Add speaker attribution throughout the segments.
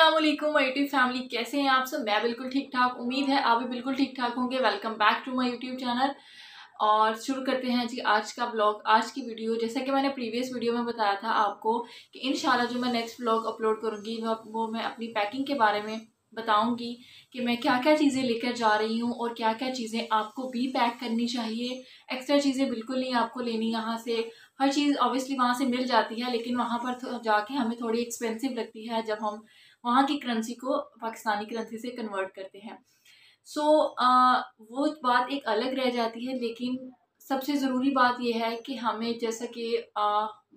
Speaker 1: Aslam my YouTube family कैसे हैं आप सब मैं बिल्कुल ठीक ठाक उम्मीद है आप भी बिल्कुल ठीक ठाक होंगे welcome back to my YouTube channel और शुरू करते हैं जी आज का ब्लॉग आज की वीडियो जैसा कि मैंने प्रीवियस वीडियो में बताया था आपको कि इन जो मैं नेक्स्ट ब्लॉग अपलोड करूँगी वो मैं अपनी पैकिंग के बारे में बताऊँगी कि मैं क्या क्या चीज़ें लेकर जा रही हूँ और क्या क्या चीज़ें आपको भी पैक करनी चाहिए एक्स्ट्रा चीज़ें बिल्कुल नहीं आपको लेनी यहाँ से हर चीज़ ऑब्वियसली वहाँ से मिल जाती है लेकिन वहाँ पर तो जाके हमें थोड़ी एक्सपेंसिव लगती है जब हम वहाँ की करेंसी को पाकिस्तानी करेंसी से कन्वर्ट करते हैं सो so, वो बात एक अलग रह जाती है लेकिन सबसे ज़रूरी बात यह है कि हमें जैसा कि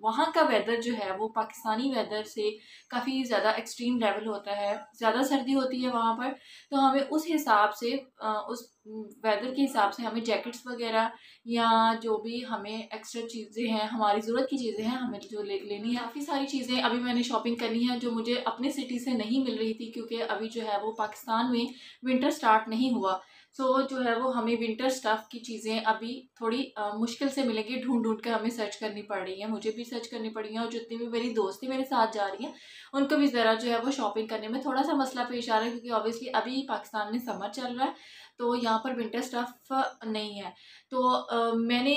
Speaker 1: वहाँ का वेदर जो है वो पाकिस्तानी वेदर से काफ़ी ज़्यादा एक्सट्रीम लेवल होता है ज़्यादा सर्दी होती है वहाँ पर तो हमें उस हिसाब से आ, उस वेदर के हिसाब से हमें जैकेट्स वगैरह या जो भी हमें एक्स्ट्रा चीज़ें हैं हमारी ज़रूरत की चीज़ें हैं हमें जो ले लेनी है काफ़ी सारी चीज़ें अभी मैंने शॉपिंग करनी है जो मुझे अपने सिटी से नहीं मिल रही थी क्योंकि अभी जो है वो पाकिस्तान में विंटर स्टार्ट नहीं हुआ सो so, जो है वो हमें विंटर स्टफ़ की चीज़ें अभी थोड़ी आ, मुश्किल से मिलेंगी ढूंढ ढूंढ के हमें सर्च करनी पड़ रही है मुझे भी सर्च करनी पड़ी है और जितनी भी मेरी दोस्ती मेरे साथ जा रही है उनको भी ज़रा जो है वो शॉपिंग करने में थोड़ा सा मसला पेश आ रहा है क्योंकि ऑब्वियसली अभी पाकिस्तान में समर चल रहा है तो यहाँ पर विंटर स्टफ़ नहीं है तो आ, मैंने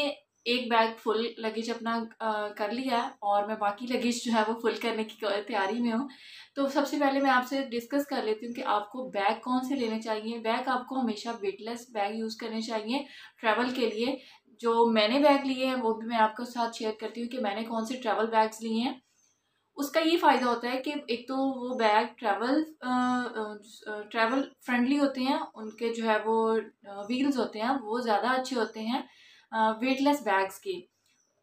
Speaker 1: एक बैग फुल लगेज अपना आ, कर लिया है और मैं बाकी लगेज जो है वो फुल करने की तैयारी में हूँ तो सबसे पहले मैं आपसे डिस्कस कर लेती हूँ कि आपको बैग कौन से लेने चाहिए बैग आपको हमेशा वेटलेस बैग यूज़ करने चाहिए ट्रैवल के लिए जो मैंने बैग लिए हैं वो भी मैं आपके साथ शेयर करती हूँ कि मैंने कौन से ट्रैवल बैग्स लिए हैं उसका ये फ़ायदा होता है कि एक तो वो बैग ट्रैवल ट्रैवल फ्रेंडली होते हैं उनके जो है वो व्हील्स होते हैं वो ज़्यादा अच्छे होते हैं वेटलेस बैग्स के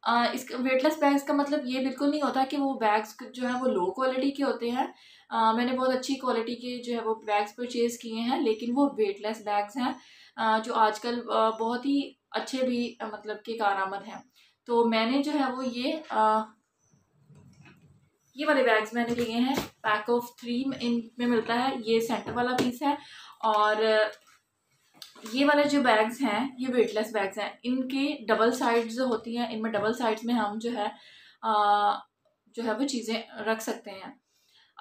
Speaker 1: इसका वेटलेस बैग्स का मतलब ये बिल्कुल नहीं होता कि वो बैग्स जो है वो लो क्वालिटी के होते हैं आ, मैंने बहुत अच्छी क्वालिटी के जो है वो बैग्स परचेज़ किए हैं लेकिन वो वेटलेस बैग्स हैं जो आजकल बहुत ही अच्छे भी मतलब के कारामद हैं तो मैंने जो है वो ये आ, ये वाले बैग्स मैंने लिए हैं पैक ऑफ थ्री इन में मिलता है ये सेंटर वाला पीस है और ये वाले जो बैग्स हैं ये वेटलेस बैग्स हैं इनके डबल साइड्स होती हैं इनमें डबल साइड्स में हम जो है आ, जो है वो चीज़ें रख सकते हैं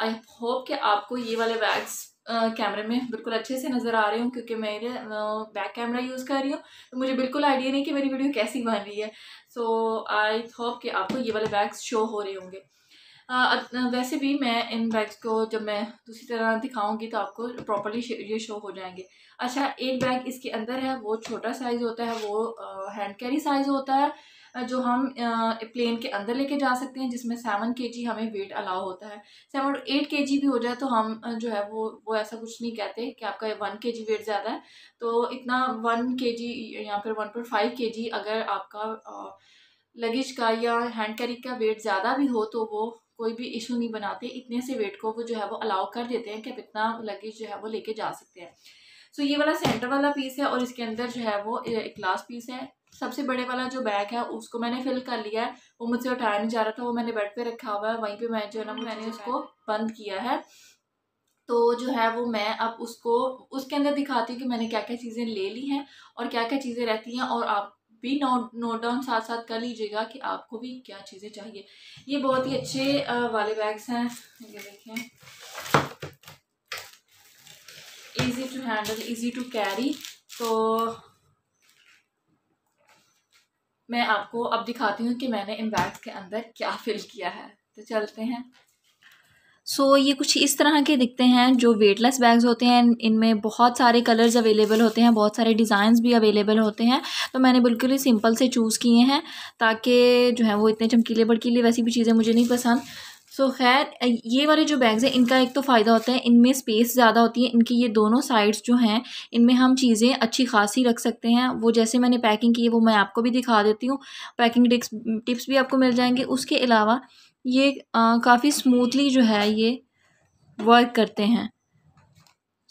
Speaker 1: आई होप कि आपको ये वाले बैग्स कैमरे में बिल्कुल अच्छे से नज़र आ रहे हूँ क्योंकि मेरे बैक कैमरा यूज़ कर रही हूँ तो मुझे बिल्कुल आइडिया नहीं कि मेरी वीडियो कैसी बन रही है सो आई होप कि आपको ये वाले बैग्स शो हो रहे होंगे वैसे भी मैं इन बैग्स को जब मैं दूसरी तरह दिखाऊंगी तो आपको प्रॉपरली ये शो हो जाएंगे अच्छा एक बैग इसके अंदर है वो छोटा साइज़ होता है वो हैंड कैरी साइज़ होता है जो हम प्लेन के अंदर लेके जा सकते हैं जिसमें सेवन के जी हमें वेट अलाउ होता है सेवन एट के जी भी हो जाए तो हम जो है वो वो ऐसा कुछ नहीं कहते कि आपका वन के जी वेट ज़्यादा है तो इतना वन के जी या फिर वन पॉइंट फाइव के जी अगर आपका लगेज का या हैंड कैरी का वेट ज़्यादा भी हो तो वो कोई भी इशू नहीं बनाते इतने से वेट को वो जो है वो अलाउ कर देते हैं कि आप इतना लगेज जो है वो लेके जा सकते हैं सो so, ये वाला सेंटर वाला पीस है और इसके अंदर जो है वो एक लास्ट पीस है सबसे बड़े वाला जो बैग है उसको मैंने फिल कर लिया है वो मुझसे उठाया नहीं जा रहा था वो मैंने बेड पे रखा हुआ है वहीं पे मैं जो है ना मैंने उसको बंद किया है तो जो है वो मैं अब उसको उसके अंदर दिखाती हूँ कि मैंने क्या क्या चीज़ें ले ली हैं और क्या क्या चीज़ें रहती हैं और आप भी नोट नोट डाउन साथ साथ कर लीजिएगा कि आपको भी क्या चीज़ें चाहिए ये बहुत ही अच्छे वाले बैग्स हैं ये देखें easy to handle easy to carry तो मैं आपको अब दिखाती हूँ कि मैंने इन बैग्स के अंदर क्या फिल किया है तो चलते हैं सो so, ये कुछ इस तरह के दिखते हैं जो वेटलेस बैग्स होते हैं इनमें बहुत सारे कलर्स अवेलेबल होते हैं बहुत सारे डिज़ाइंस भी अवेलेबल होते हैं तो मैंने बिल्कुल ही सिंपल से चूज़ किए हैं ताकि जो है वो इतने चमकीले भड़कीले वैसी भी चीज़ें मुझे नहीं पसंद सो so, खैर ये वाले जो बैग्स हैं इनका एक तो फ़ायदा होता है इनमें स्पेस ज़्यादा होती है इनकी ये दोनों साइड्स जो हैं इनमें हम चीज़ें अच्छी खासी रख सकते हैं वो जैसे मैंने पैकिंग की है वो मैं आपको भी दिखा देती हूँ पैकिंग टिप्स टिप्स भी आपको मिल जाएंगे उसके अलावा ये काफ़ी स्मूथली जो है ये वर्क करते हैं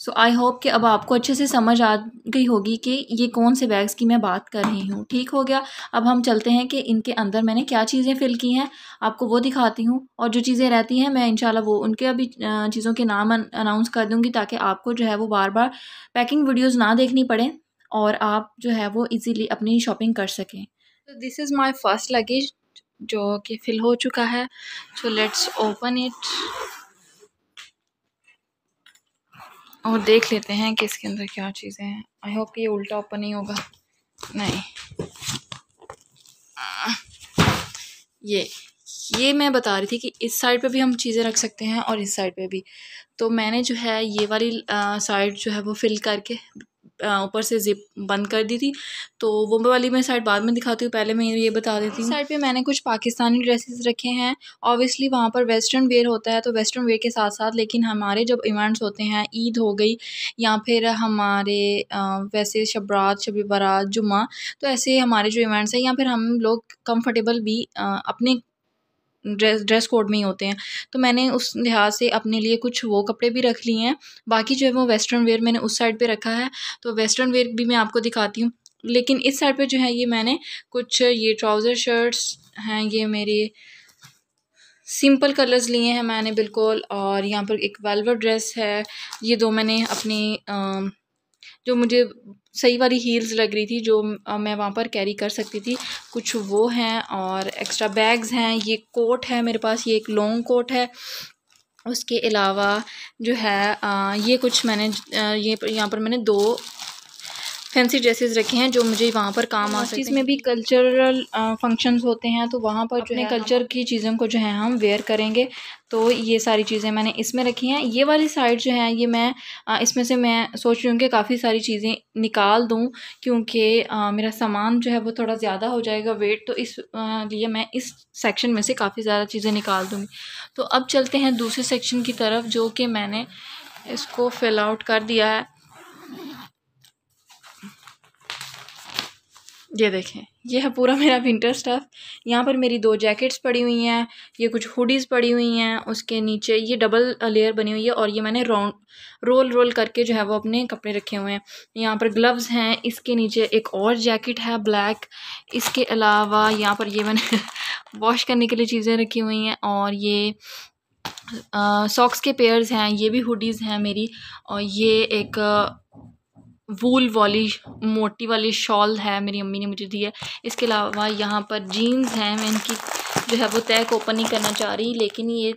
Speaker 1: सो आई होप कि अब आपको अच्छे से समझ आ गई होगी कि ये कौन से बैग्स की मैं बात कर रही हूँ ठीक हो गया अब हम चलते हैं कि इनके अंदर मैंने क्या चीज़ें फ़िल की हैं आपको वो दिखाती हूँ और जो चीज़ें रहती हैं मैं इंशाल्लाह वो उनके अभी चीज़ों के नाम अनाउंस कर दूँगी ताकि आपको जो है वो बार बार पैकिंग वीडियोज़ ना देखनी पड़े और आप जो है वो ईज़िली अपनी शॉपिंग कर सकें तो this is my first luggage जो कि फिल हो चुका है सो लेट्स ओपन इट और देख लेते हैं कि इसके अंदर क्या चीज़ें हैं आई होप ये उल्टा ओपन नहीं होगा नहीं ये ये मैं बता रही थी कि इस साइड पे भी हम चीज़ें रख सकते हैं और इस साइड पे भी तो मैंने जो है ये वाली साइड जो है वो फिल करके ऊपर से ज़िप बंद कर दी थी तो वो वाली मैं साइड बाद में दिखाती हूँ पहले मैं ये बता देती हूँ साइड पे मैंने कुछ पाकिस्तानी ड्रेसेस रखे हैं ऑब्वियसली वहाँ पर वेस्टर्न वेयर होता है तो वेस्टर्न वेयर के साथ साथ लेकिन हमारे जब इवेंट्स होते हैं ईद हो गई या फिर हमारे वैसे शबरात शबी बारात जुम्मा तो ऐसे हमारे जो इवेंट्स हैं या फिर हम लोग कम्फर्टेबल भी अपने ड्रेस ड्रेस कोड में ही होते हैं तो मैंने उस लिहाज से अपने लिए कुछ वो कपड़े भी रख लिए हैं बाकी जो है वो वेस्टर्न वेयर मैंने उस साइड पे रखा है तो वेस्टर्न वेयर भी मैं आपको दिखाती हूँ लेकिन इस साइड पे जो है ये मैंने कुछ ये ट्राउज़र शर्ट्स हैं ये मेरे सिंपल कलर्स लिए हैं मैंने बिल्कुल और यहाँ पर एक वेलवर ड्रेस है ये दो मैंने अपनी जो मुझे सही वाली हील्स लग रही थी जो मैं वहाँ पर कैरी कर सकती थी कुछ वो हैं और एक्स्ट्रा बैग्स हैं ये कोट है मेरे पास ये एक लॉन्ग कोट है उसके अलावा जो है आ, ये कुछ मैंने ये यहाँ पर मैंने दो फैंसी ड्रेसेस रखे हैं जो मुझे वहाँ पर काम आ हाँ, सकते में भी कल्चरल फंक्शंस uh, होते हैं तो वहाँ पर जो है कल्चर की चीज़ों को जो है हम वेयर करेंगे तो ये सारी चीज़ें मैंने इसमें रखी हैं ये वाली साइड जो है ये मैं uh, इसमें से मैं सोच रही हूँ कि काफ़ी सारी चीज़ें निकाल दूँ क्योंकि uh, मेरा सामान जो है वो थोड़ा ज़्यादा हो जाएगा वेट तो इस लिए मैं इस सेक्शन में से काफ़ी ज़्यादा चीज़ें निकाल दूँगी तो अब चलते हैं दूसरे सेक्शन की तरफ जो कि मैंने इसको फिल आउट कर दिया है ये देखें ये है पूरा मेरा विंटर स्टफ़ यहाँ पर मेरी दो जैकेट्स पड़ी हुई हैं ये कुछ हुडीज़ पड़ी हुई हैं उसके नीचे ये डबल लेयर बनी हुई है और ये मैंने राउंड रोल रोल करके जो है वो अपने कपड़े रखे हुए हैं यहाँ पर ग्लव्स हैं इसके नीचे एक और जैकेट है ब्लैक इसके अलावा यहाँ पर ये मैंने वॉश करने के लिए चीज़ें रखी हुई हैं और ये सॉक्स के पेयर्स हैं ये भी हुडीज़ हैं मेरी और ये एक वूल वाली मोटी वाली शॉल है मेरी अम्मी ने मुझे दी है इसके अलावा यहाँ पर जीन्स हैं मैं इनकी जो है वो तैक ओपन नहीं करना चाह रही लेकिन ये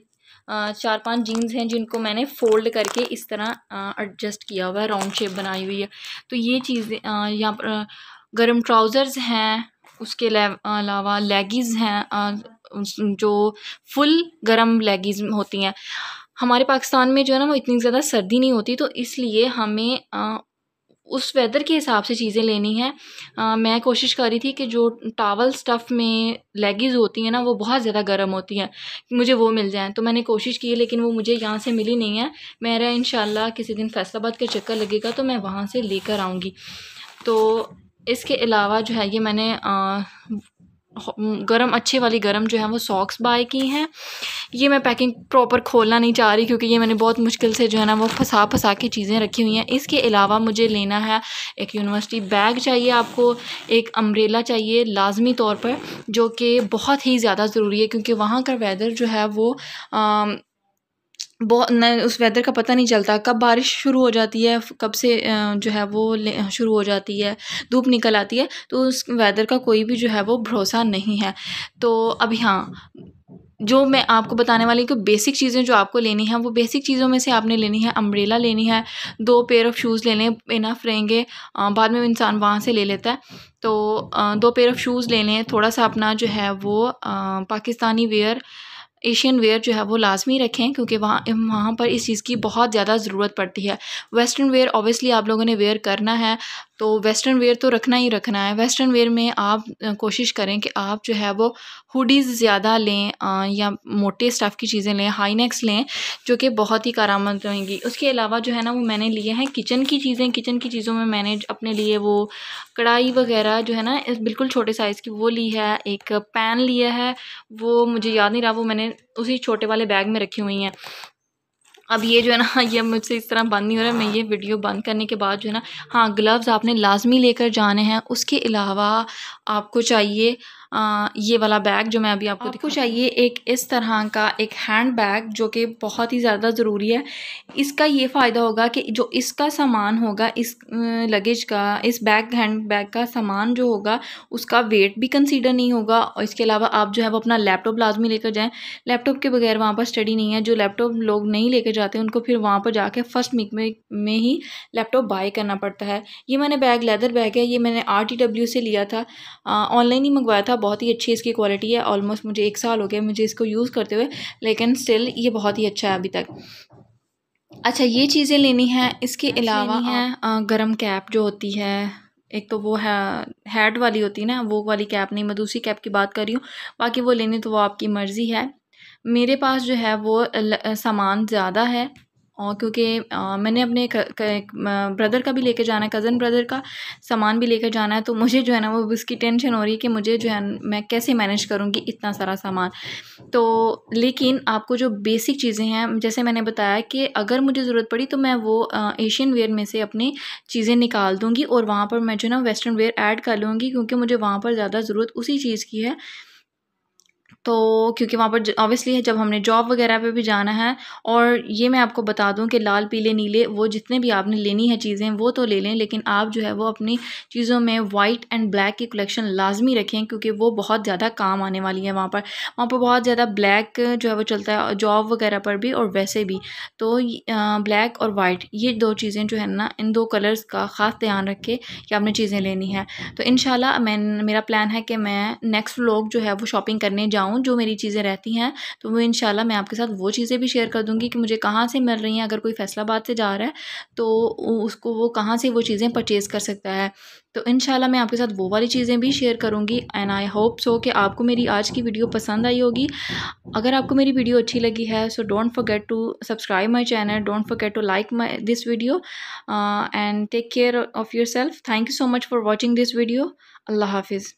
Speaker 1: चार पांच जीन्स हैं जिनको मैंने फोल्ड करके इस तरह एडजस्ट किया हुआ है राउंड शेप बनाई हुई है तो ये चीज़ें यहाँ पर गर्म ट्राउज़र्स हैं उसके अलावा लेगीज़ हैं जो फुल गर्म लेगीज होती हैं हमारे पाकिस्तान में जो है ना वो इतनी ज़्यादा सर्दी नहीं होती तो इसलिए हमें उस वेदर के हिसाब से चीज़ें लेनी आ, मैं कोशिश कर रही थी कि जो टावल स्टफ़ में लेगीज़ होती हैं ना वो बहुत ज़्यादा गर्म होती हैं मुझे वो मिल जाएँ तो मैंने कोशिश की है लेकिन वो मुझे यहाँ से मिली नहीं है मेरा इन किसी दिन फैसलाबाद का चक्कर लगेगा तो मैं वहाँ से लेकर आऊँगी तो इसके अलावा जो है ये मैंने गरम अच्छे वाली गरम जो है वो सॉक्स बाय की हैं ये मैं पैकिंग प्रॉपर खोलना नहीं चाह रही क्योंकि ये मैंने बहुत मुश्किल से जो है ना वो फंसा फंसा के चीज़ें रखी हुई हैं इसके अलावा मुझे लेना है एक यूनिवर्सिटी बैग चाहिए आपको एक अम्ब्रेला चाहिए लाजमी तौर पर जो कि बहुत ही ज़्यादा ज़रूरी है क्योंकि वहाँ का वेदर जो है वो आ, बहुत न उस वेदर का पता नहीं चलता कब बारिश शुरू हो जाती है कब से जो है वो शुरू हो जाती है धूप निकल आती है तो उस वेदर का कोई भी जो है वो भरोसा नहीं है तो अभी हाँ जो मैं आपको बताने वाली हूँ कि बेसिक चीज़ें जो आपको लेनी है वो बेसिक चीज़ों में से आपने लेनी है अम्ब्रेला लेनी है दो पेयर ऑफ़ शूज़ लेने इनफ रहेंगे बाद में इंसान वहाँ से ले लेता है तो दो पेयर ऑफ़ शूज़ लेने थोड़ा सा अपना जो है वो पाकिस्तानी वेयर एशियन वेयर जो है वो लाजमी रखें क्योंकि वहाँ वहाँ पर इस चीज़ की बहुत ज़्यादा ज़रूरत पड़ती है वेस्टर्न वेयर ऑब्वियसली आप लोगों ने वेयर करना है तो वेस्टर्न वेयर तो रखना ही रखना है वेस्टर्न वेयर में आप कोशिश करें कि आप जो है वो हुडीज़ ज़्यादा लें आ, या मोटे स्टफ़ की चीज़ें लें हाई नेक्स लें जो कि बहुत ही कारामद रहेंगी उसके अलावा जो है ना वो मैंने लिए हैं किचन की चीज़ें किचन की चीज़ों में मैंने अपने लिए वो कढ़ाई वगैरह जो है ना बिल्कुल छोटे साइज़ की वो ली है एक पैन लिया है वो मुझे याद नहीं रहा वो मैंने उसी छोटे वाले बैग में रखी हुई हैं अब ये जो है ना ये मुझसे इस तरह बंद नहीं हो रहा मैं ये वीडियो बंद करने के बाद जो है ना हाँ ग्लव्स आपने लाजमी लेकर जाने हैं उसके अलावा आपको चाहिए आ, ये वाला बैग जो मैं अभी आपको आपको चाहिए एक इस तरह का एक हैंड बैग जो कि बहुत ही ज़्यादा ज़रूरी है इसका ये फ़ायदा होगा कि जो इसका सामान होगा इस लगेज का इस बैग हैंड बैग का सामान जो होगा उसका वेट भी कंसीडर नहीं होगा और इसके अलावा आप जो है वो अपना लैपटॉप लाजमी लेकर जाएँ लैपटॉप के बगैर वहाँ पर स्टडी नहीं है जो लैपटॉप लोग नहीं लेकर जाते उनको फिर वहाँ पर जाकर फ़र्स्ट वीक में, में ही लैपटॉप बाई करना पड़ता है ये मैंने बैग लेदर बैग है ये मैंने आर से लिया था ऑनलाइन ही मंगवाया था का बहुत ही अच्छी इसकी क्वालिटी है ऑलमोस्ट मुझे एक साल हो गया मुझे इसको यूज़ करते हुए लेकिन स्टिल ये बहुत ही अच्छा है अभी तक अच्छा ये चीज़ें लेनी है इसके अच्छा, अलावा है गर्म कैप जो होती है एक तो वो है हेड वाली होती है ना वो वाली कैप नहीं मैं दूसरी कैप की बात कर रही हूँ बाकी वो लेनी तो वो आपकी मर्ज़ी है मेरे पास जो है वो सामान ज़्यादा है और क्योंकि मैंने अपने ब्रदर का भी लेके जाना है कज़न ब्रदर का सामान भी लेके जाना है तो मुझे जो है ना वो उसकी टेंशन हो रही है कि मुझे जो है मैं कैसे मैनेज करूँगी इतना सारा सामान तो लेकिन आपको जो बेसिक चीज़ें हैं जैसे मैंने बताया कि अगर मुझे ज़रूरत पड़ी तो मैं वो एशियन वेयर में से अपनी चीज़ें निकाल दूँगी और वहाँ पर मैं जो है ना वेस्टर्न वेयर ऐड कर लूँगी क्योंकि मुझे वहाँ पर ज़्यादा ज़रूरत उसी चीज़ की है तो क्योंकि वहाँ पर ऑब्वियसली जब हमने जॉब वगैरह पे भी जाना है और ये मैं आपको बता दूँ कि लाल पीले नीले वो जितने भी आपने लेनी है चीज़ें वो तो ले लें लेकिन आप जो है वो अपनी चीज़ों में वाइट एंड ब्लैक की कलेक्शन लाजमी रखें क्योंकि वो बहुत ज़्यादा काम आने वाली है वहाँ पर वहाँ पर बहुत ज़्यादा ब्लैक जो है वो चलता है जॉब वगैरह पर भी और वैसे भी तो ब्लैक और वाइट ये दो चीज़ें जो है ना इन दो कलर्स का ख़ास ध्यान रखें कि आपने चीज़ें लेनी है तो इन मैं मेरा प्लान है कि मैं नेक्स्ट व्लॉग जो है वो शॉपिंग करने जाऊँ हूँ जो मेरी चीज़ें रहती हैं तो वो इनशाला मैं आपके साथ वो चीज़ें भी शेयर कर दूँगी कि मुझे कहाँ से मिल रही हैं अगर कोई फैसलाबाद से जा रहा है तो उसको वो कहाँ से वो चीज़ें परचेज़ कर सकता है तो इन मैं आपके साथ वो वाली चीज़ें भी शेयर करूँगी एंड आई होप सो कि आपको मेरी आज की वीडियो पसंद आई होगी अगर आपको मेरी वीडियो अच्छी लगी है so don't forget to subscribe my channel don't forget to like my this video and take care of yourself thank you so much for watching this video अल्लाह हाफिज़